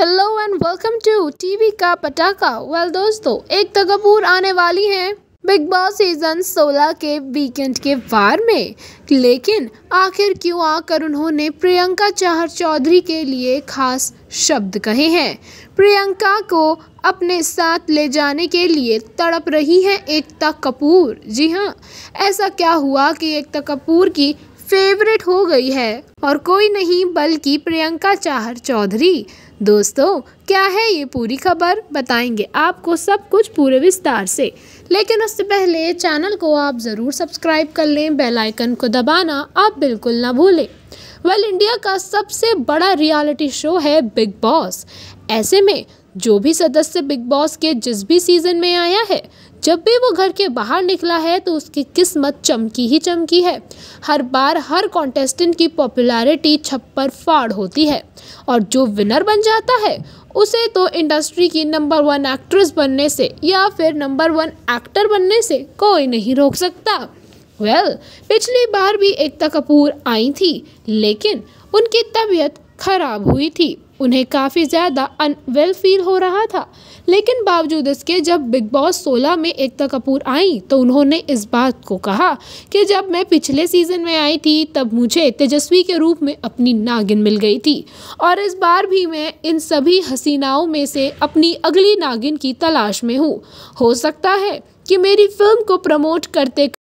hello and welcome to TV का Patakha well well, दोस्तों एकता तो कपूर आने वाली हैं बिग बॉस सीजन 16 के वीकेंड के वार में लेकिन आखिर क्यों आकर उन्होंने प्रियंका चाहर चौधरी के लिए खास शब्द कहे हैं प्रियंका को अपने साथ ले जाने के लिए तड़प रही है एकता कपूर जी हाँ ऐसा क्या हुआ कि एकता कपूर की फेवरेट हो गई है और कोई नहीं बल्कि प्रियंका चाहर चौधरी दोस्तों क्या है ये पूरी खबर बताएंगे आपको सब कुछ पूरे विस्तार से लेकिन उससे पहले चैनल को आप ज़रूर सब्सक्राइब कर लें बेल आइकन को दबाना आप बिल्कुल ना भूलें वेल इंडिया का सबसे बड़ा रियलिटी शो है बिग बॉस ऐसे में जो भी सदस्य बिग बॉस के जिस भी सीजन में आया है जब भी वो घर के बाहर निकला है तो उसकी किस्मत चमकी ही चमकी है हर बार हर कॉन्टेस्टेंट की पॉपुलैरिटी छप्पर फाड़ होती है और जो विनर बन जाता है उसे तो इंडस्ट्री की नंबर वन एक्ट्रेस बनने से या फिर नंबर वन एक्टर बनने से कोई नहीं रोक सकता वेल well, पिछली बार भी एकता कपूर आई थी लेकिन उनकी तबीयत खराब हुई थी उन्हें काफ़ी ज़्यादा अनवेल फील हो रहा था लेकिन बावजूद इसके जब बिग बॉस 16 में एकता कपूर आई तो उन्होंने इस बात को कहा कि जब मैं पिछले सीज़न में आई थी तब मुझे तेजस्वी के रूप में अपनी नागिन मिल गई थी और इस बार भी मैं इन सभी हसीनाओं में से अपनी अगली नागिन की तलाश में हूँ हो सकता है कि मेरी फिल्म को प्रमोट करते